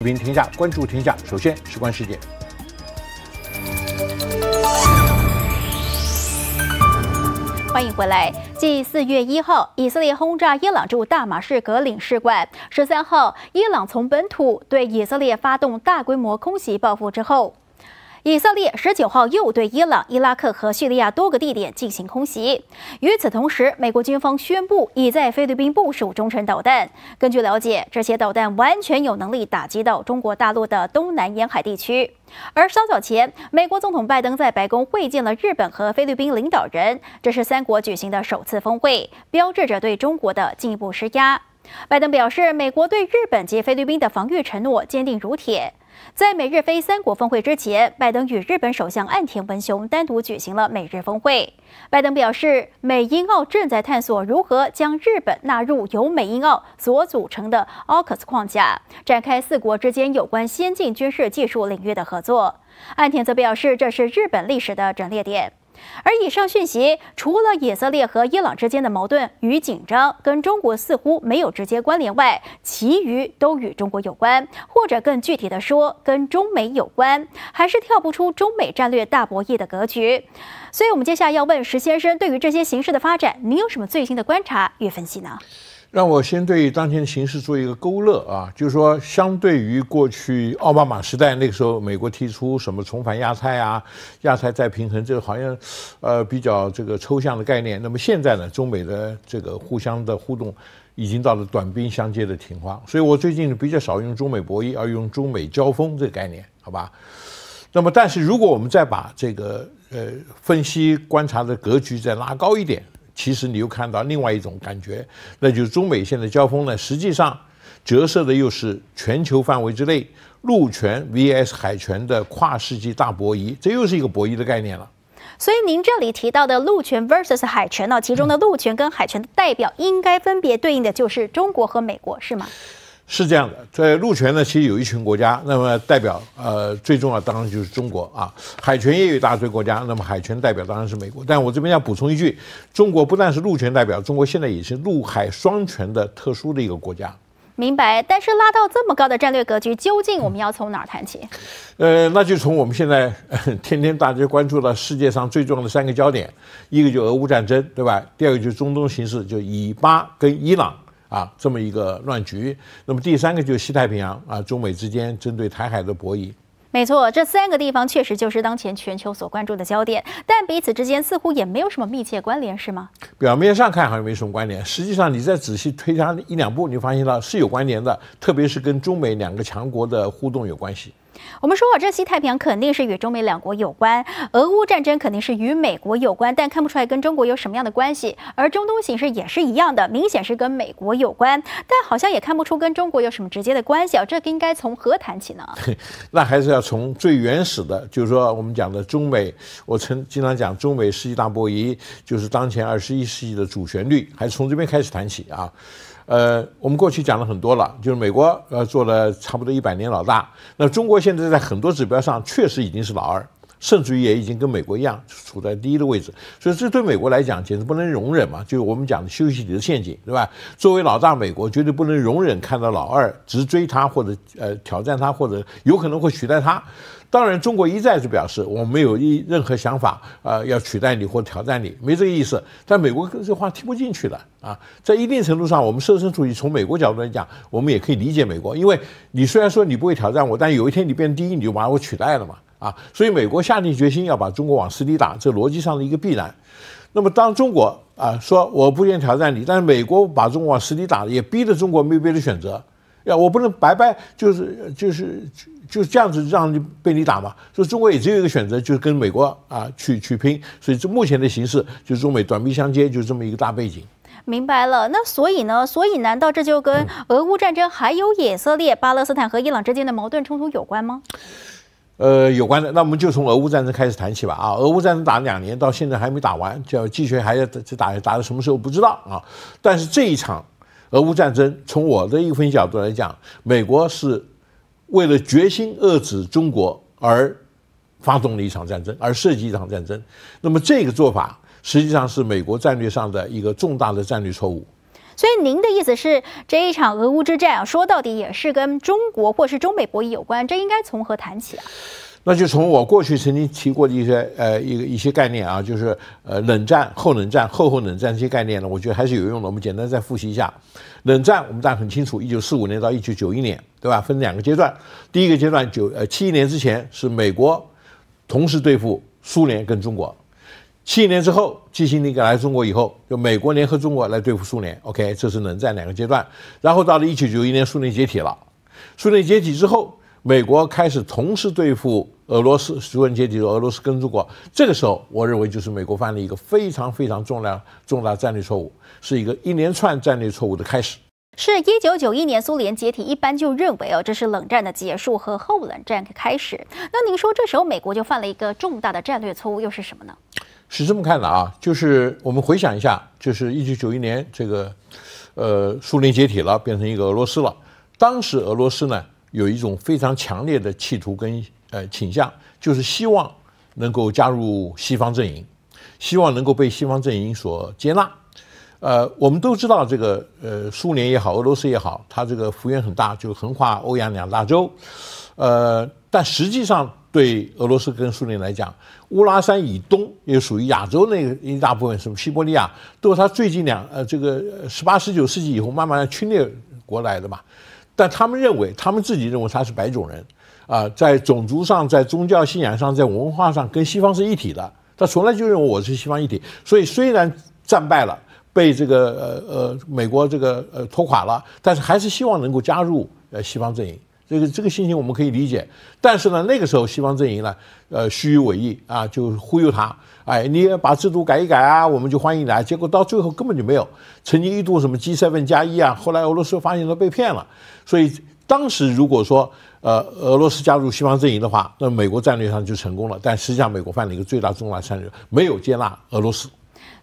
视频停下，关注停下。首先，时关事件。欢迎回来。继四月一号以色列轰炸伊朗驻大马士革领事馆，十三号伊朗从本土对以色列发动大规模空袭报复之后。以色列十九号又对伊朗、伊拉克和叙利亚多个地点进行空袭。与此同时，美国军方宣布已在菲律宾部署中程导弹。根据了解，这些导弹完全有能力打击到中国大陆的东南沿海地区。而稍早前，美国总统拜登在白宫会见了日本和菲律宾领导人，这是三国举行的首次峰会，标志着对中国的进一步施压。拜登表示，美国对日本及菲律宾的防御承诺坚定如铁。在美日非三国峰会之前，拜登与日本首相岸田文雄单独举行了美日峰会。拜登表示，美英澳正在探索如何将日本纳入由美英澳所组成的 AUKUS 框架，展开四国之间有关先进军事技术领域的合作。岸田则表示，这是日本历史的转折点。而以上讯息，除了以色列和伊朗之间的矛盾与紧张跟中国似乎没有直接关联外，其余都与中国有关，或者更具体的说，跟中美有关，还是跳不出中美战略大博弈的格局。所以，我们接下来要问石先生，对于这些形势的发展，您有什么最新的观察与分析呢？让我先对当前形势做一个勾勒啊，就是说，相对于过去奥巴马时代那个时候，美国提出什么重返亚太啊、亚太再平衡，这个好像，呃，比较这个抽象的概念。那么现在呢，中美的这个互相的互动，已经到了短兵相接的情况。所以我最近比较少用中美博弈，而用中美交锋这个概念，好吧？那么，但是如果我们再把这个呃分析观察的格局再拉高一点。其实你又看到另外一种感觉，那就是中美现在交锋呢，实际上折射的又是全球范围之内陆权 vs 海权的跨世纪大博弈，这又是一个博弈的概念了。所以您这里提到的陆权 vs 海权呢，其中的陆权跟海权的代表，应该分别对应的就是中国和美国，是吗？是这样的，在陆权呢，其实有一群国家，那么代表呃，最重要当然就是中国啊。海权也有大堆国家，那么海权代表当然是美国。但我这边要补充一句，中国不但是陆权代表，中国现在也是陆海双权的特殊的一个国家。明白。但是拉到这么高的战略格局，究竟我们要从哪儿谈起？呃，那就从我们现在天天大家关注的世界上最重要的三个焦点，一个就俄乌战争，对吧？第二个就是中东形势，就以巴跟伊朗。啊，这么一个乱局。那么第三个就是西太平洋啊，中美之间针对台海的博弈。没错，这三个地方确实就是当前全球所关注的焦点，但彼此之间似乎也没有什么密切关联，是吗？表面上看好像没什么关联，实际上你再仔细推它一两步，你发现了是有关联的，特别是跟中美两个强国的互动有关系。我们说这西太平洋肯定是与中美两国有关，俄乌战争肯定是与美国有关，但看不出来跟中国有什么样的关系。而中东形势也是一样的，明显是跟美国有关，但好像也看不出跟中国有什么直接的关系啊。这应该从何谈起呢？那还是要从最原始的，就是说我们讲的中美，我曾经常讲中美世纪大博弈，就是当前二十一世纪的主旋律，还是从这边开始谈起啊。呃，我们过去讲了很多了，就是美国呃做了差不多一百年老大，那中国现在在很多指标上确实已经是老二。甚至于也已经跟美国一样处在第一的位置，所以这对美国来讲简直不能容忍嘛，就是我们讲的休息你的陷阱，对吧？作为老大，美国绝对不能容忍看到老二直追他或者呃挑战他或者有可能会取代他。当然，中国一再是表示我没有一任何想法啊要取代你或挑战你，没这个意思。但美国这话听不进去的啊，在一定程度上，我们设身处地从美国角度来讲，我们也可以理解美国，因为你虽然说你不会挑战我，但有一天你变第一，你就把我取代了嘛。啊，所以美国下定决心要把中国往死里打，这逻辑上的一个必然。那么，当中国啊说我不愿挑战你，但是美国把中国往死里打也逼着中国没有别的选择呀，我不能白白就是就是就这样子让你被你打嘛。所以中国也只有一个选择，就是跟美国啊去去拼。所以这目前的形势就是中美短兵相接，就这么一个大背景。明白了，那所以呢？所以难道这就跟俄乌战争、还有以色列、巴勒斯坦和伊朗之间的矛盾冲突有关吗？呃，有关的，那我们就从俄乌战争开始谈起吧。啊，俄乌战争打了两年，到现在还没打完，叫继续还要打，打打到什么时候不知道啊。但是这一场俄乌战争，从我的一个角度来讲，美国是为了决心遏制中国而发动了一场战争，而设计一场战争。那么这个做法实际上是美国战略上的一个重大的战略错误。所以您的意思是，这一场俄乌之战啊，说到底也是跟中国或是中美博弈有关，这应该从何谈起啊？那就从我过去曾经提过的一些呃一个一些概念啊，就是呃冷战、后冷战、后后冷战这些概念呢，我觉得还是有用的。我们简单再复习一下，冷战我们大家很清楚，一九四五年到一九九一年，对吧？分两个阶段，第一个阶段九呃七一年之前是美国同时对付苏联跟中国。七年之后，基辛格来中国以后，就美国联合中国来对付苏联。OK，这是冷战两个阶段。然后到了一九九一年，苏联解体了。苏联解体之后，美国开始同时对付俄罗斯。苏联解体俄罗斯跟中国，这个时候我认为就是美国犯了一个非常非常重大重大战略错误，是一个一连串战略错误的开始。是一九九一年苏联解体，一般就认为哦，这是冷战的结束和后冷战的开始。那您说这时候美国就犯了一个重大的战略错误，又是什么呢？是这么看的啊，就是我们回想一下，就是一九九一年这个，呃，苏联解体了，变成一个俄罗斯了。当时俄罗斯呢有一种非常强烈的企图跟呃倾向，就是希望能够加入西方阵营，希望能够被西方阵营所接纳。呃，我们都知道这个，呃，苏联也好，俄罗斯也好，它这个幅员很大，就横跨欧亚两大洲，呃，但实际上。对俄罗斯跟苏联来讲，乌拉山以东也属于亚洲那一大部分，什么西伯利亚，都是他最近两呃，这个十八十九世纪以后慢慢侵略过来的嘛。但他们认为，他们自己认为他是白种人啊，在种族上、在宗教信仰上、在文化上，跟西方是一体的。他从来就认为我是西方一体，所以虽然战败了，被这个呃呃美国这个呃拖垮了，但是还是希望能够加入呃西方阵营。这个这个心情我们可以理解，但是呢，那个时候西方阵营呢，呃，虚与委蛇啊，就忽悠他，哎，你也把制度改一改啊，我们就欢迎你结果到最后根本就没有，曾经一度什么积分加一啊，后来俄罗斯发现都被骗了，所以当时如果说呃，俄罗斯加入西方阵营的话，那美国战略上就成功了，但实际上美国犯了一个最大重大战略，没有接纳俄罗斯。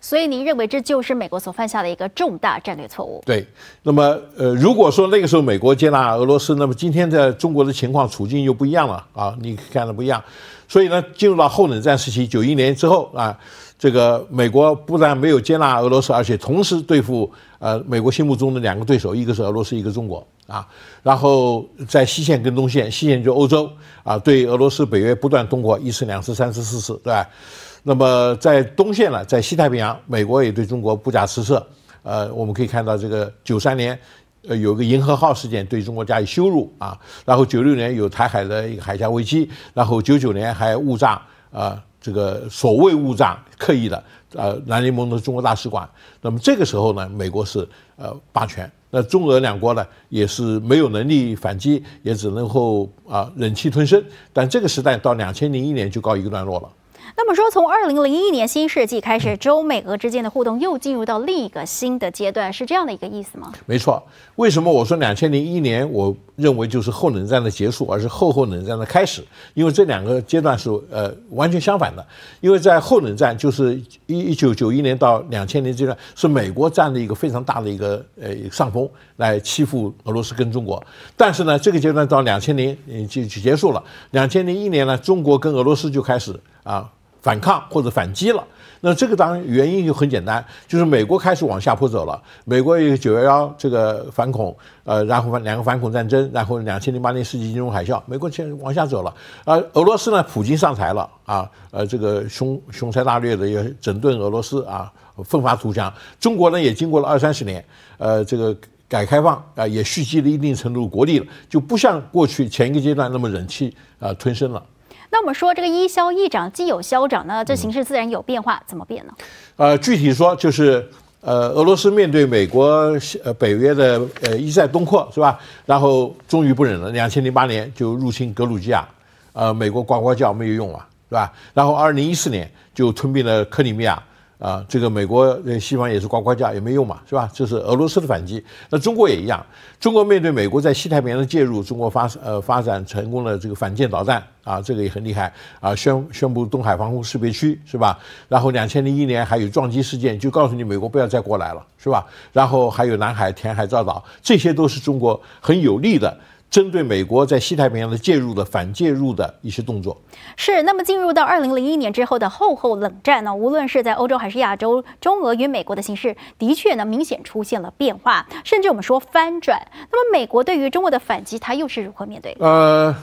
所以您认为这就是美国所犯下的一个重大战略错误？对。那么，呃，如果说那个时候美国接纳俄罗斯，那么今天在中国的情况处境又不一样了啊。你看的不一样。所以呢，进入到后冷战时期，九一年之后啊，这个美国不但没有接纳俄罗斯，而且同时对付呃美国心目中的两个对手，一个是俄罗斯，一个中国啊。然后在西线跟东线，西线就欧洲啊，对俄罗斯、北约不断通过一次、两次、三次、四次，对吧？那么在东线呢，在西太平洋，美国也对中国不假辞色。呃，我们可以看到这个九三年，呃，有个银河号事件对中国加以羞辱啊。然后九六年有台海的一个海峡危机，然后九九年还误炸啊，这个所谓误炸，刻意的呃南联盟的中国大使馆。那么这个时候呢，美国是呃霸权，那中俄两国呢也是没有能力反击，也只能够啊忍气吞声。但这个时代到两千零一年就告一个段落了。那么说，从二零零一年新世纪开始，中美俄之间的互动又进入到另一个新的阶段，是这样的一个意思吗？没错。为什么我说两千零一年，我认为就是后冷战的结束，而是后后冷战的开始？因为这两个阶段是呃完全相反的。因为在后冷战，就是一一九九一年到两千年阶段，是美国占了一个非常大的一个呃上风来欺负俄罗斯跟中国。但是呢，这个阶段到两千零就结束了。两千零一年呢，中国跟俄罗斯就开始啊。反抗或者反击了，那这个当然原因就很简单，就是美国开始往下坡走了。美国有九幺幺这个反恐，呃，然后两个反恐战争，然后两千零八年世纪金融海啸，美国先往下走了。呃，俄罗斯呢，普京上台了啊，呃，这个雄雄才大略的也整顿俄罗斯啊，奋发图强。中国呢，也经过了二三十年，呃，这个改开放啊，也蓄积了一定程度国力了，就不像过去前一个阶段那么忍气啊吞声了。那我们说这个一消一涨，既有消涨呢，这形势自然有变化，怎么变呢？呃，具体说就是，呃，俄罗斯面对美国、呃北约的呃一再东扩，是吧？然后终于不忍了，两千零八年就入侵格鲁吉亚，呃，美国呱呱叫没有用啊，是吧？然后二零一四年就吞并了克里米亚。啊，这个美国、西方也是呱呱叫，也没用嘛，是吧？这是俄罗斯的反击。那中国也一样，中国面对美国在西太平洋的介入，中国发呃发展成功的这个反舰导弹啊，这个也很厉害啊。宣宣布东海防空识别区，是吧？然后两千零一年还有撞击事件，就告诉你美国不要再过来了，是吧？然后还有南海填海造岛，这些都是中国很有利的。针对美国在西太平洋的介入的反介入的一些动作，是那么进入到二零零一年之后的后后冷战呢？无论是在欧洲还是亚洲，中俄与美国的形势的确呢明显出现了变化，甚至我们说翻转。那么美国对于中国的反击，它又是如何面对？呃，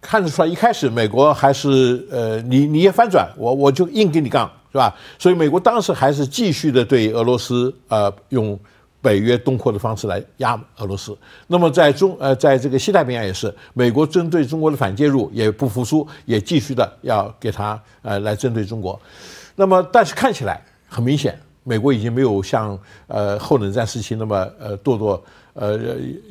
看得出来，一开始美国还是呃，你你也翻转，我我就硬跟你杠，是吧？所以美国当时还是继续的对俄罗斯呃用。北约东扩的方式来压俄罗斯，那么在中呃，在这个西太平洋也是，美国针对中国的反介入也不服输，也继续的要给他呃来针对中国，那么但是看起来很明显，美国已经没有像呃后冷战时期那么呃堕落，呃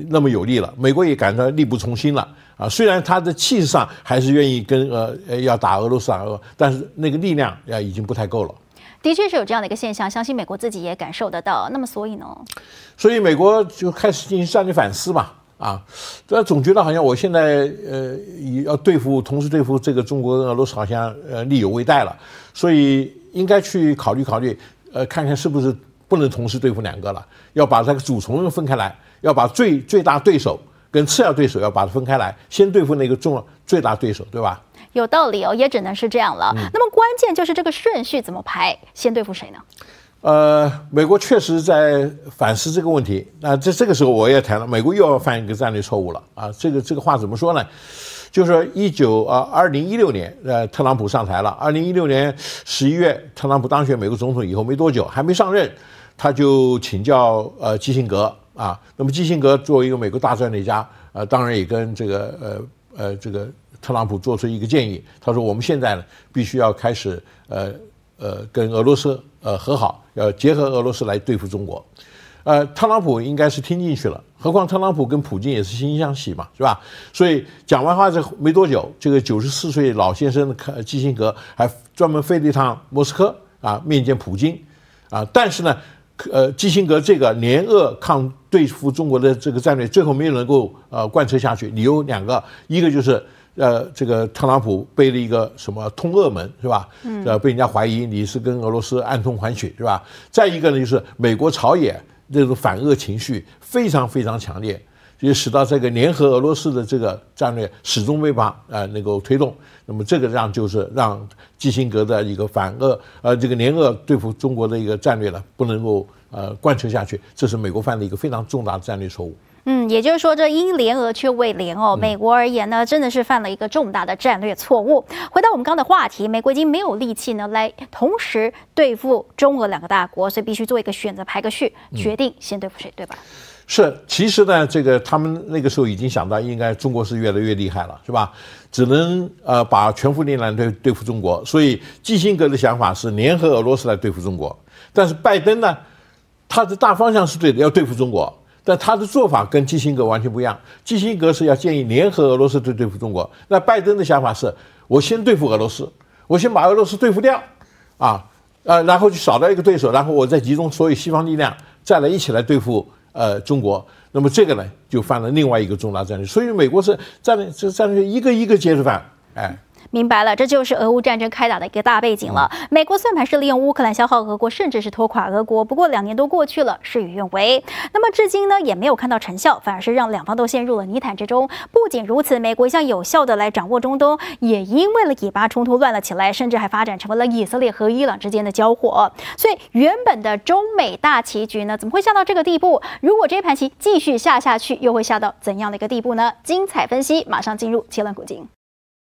那么有力了，美国也感到力不从心了啊，虽然他的气势上还是愿意跟呃要打俄罗斯，但是那个力量呀已经不太够了。的确是有这样的一个现象，相信美国自己也感受得到。那么，所以呢？所以美国就开始进行战略反思嘛？啊，这总觉得好像我现在呃，要对付同时对付这个中国跟俄罗斯，好像呃力有未逮了，所以应该去考虑考虑，呃，看看是不是不能同时对付两个了，要把这个主从分开来，要把最最大对手。跟次要对手要把它分开来，先对付那个重要最大对手，对吧？有道理哦，也只能是这样了。那么关键就是这个顺序怎么排，先对付谁呢？呃，美国确实在反思这个问题。那在这个时候，我也谈了，美国又要犯一个战略错误了啊！这个这个话怎么说呢？就是一九啊，二零一六年，呃，特朗普上台了。二零一六年十一月，特朗普当选美国总统以后没多久，还没上任，他就请教呃基辛格。啊，那么基辛格作为一个美国大战略家，呃，当然也跟这个呃呃这个特朗普做出一个建议，他说我们现在呢必须要开始呃呃跟俄罗斯呃和好，要结合俄罗斯来对付中国，呃，特朗普应该是听进去了，何况特朗普跟普京也是惺惺相惜嘛，是吧？所以讲完话这没多久，这个九十四岁老先生基辛格还专门飞了一趟莫斯科啊，面见普京，啊，但是呢。呃，基辛格这个联俄抗对付中国的这个战略，最后没有能够呃贯彻下去。理由两个，一个就是呃，这个特朗普背了一个什么通俄门，是吧？呃，被人家怀疑你是跟俄罗斯暗通款曲，是吧？再一个呢，就是美国朝野这种反俄情绪非常非常强烈。也使到这个联合俄罗斯的这个战略始终没把呃能够推动，那么这个让就是让基辛格的一个反俄呃这个联俄对付中国的一个战略呢不能够呃贯彻下去，这是美国犯了一个非常重大的战略错误。嗯，也就是说这因联俄却未联哦，美国而言呢真的是犯了一个重大的战略错误。回到我们刚的话题，美国已经没有力气呢来同时对付中俄两个大国，所以必须做一个选择排个序，决定先对付谁，对吧？是，其实呢，这个他们那个时候已经想到，应该中国是越来越厉害了，是吧？只能呃，把全部力量对对付中国。所以基辛格的想法是联合俄罗斯来对付中国。但是拜登呢，他的大方向是对的，要对付中国，但他的做法跟基辛格完全不一样。基辛格是要建议联合俄罗斯对对付中国，那拜登的想法是，我先对付俄罗斯，我先把俄罗斯对付掉，啊，呃，然后就少掉一个对手，然后我再集中所有西方力量再来一起来对付。呃，中国，那么这个呢，就犯了另外一个重大战略，所以美国是战略，这战略一个一个接着犯，哎。明白了，这就是俄乌战争开打的一个大背景了。美国算盘是利用乌克兰消耗俄国，甚至是拖垮俄国。不过两年多过去了，事与愿违。那么至今呢，也没有看到成效，反而是让两方都陷入了泥潭之中。不仅如此，美国一向有效地来掌握中东，也因为了以巴冲突乱了起来，甚至还发展成为了以色列和伊朗之间的交火。所以原本的中美大棋局呢，怎么会下到这个地步？如果这盘棋继续下下去，又会下到怎样的一个地步呢？精彩分析，马上进入《切论古今》。